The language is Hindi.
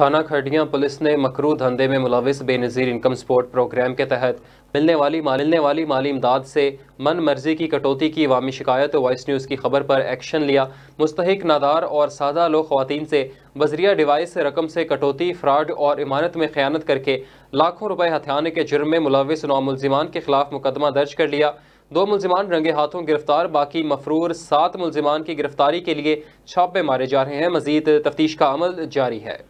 थाना खड़िया पुलिस ने मकरू धंधे में मुलविस बेनज़ीर इनकम सपोर्ट प्रोग्राम के तहत मिलने वाली मालने वाली माली इमदाद से मन मर्जी की कटौती की वामी शिकायत वॉइस न्यूज़ की खबर पर एक्शन लिया मुस्तक नादार और सादा लो खातन से बजरिया डिवाइस रकम से कटौती फ्राड और इमारत में ख़यानत करके लाखों रुपए हथियाने के जुर्म में मुलविस नौ मुलजिमान के खिलाफ मुकदमा दर्ज कर लिया दो मुलजमान रंगे हाथों गिरफ्तार बाकी मफरूर सात मुलजमान की गिरफ्तारी के लिए छापे मारे जा रहे हैं मजीद तफ्तीश का अमल जारी है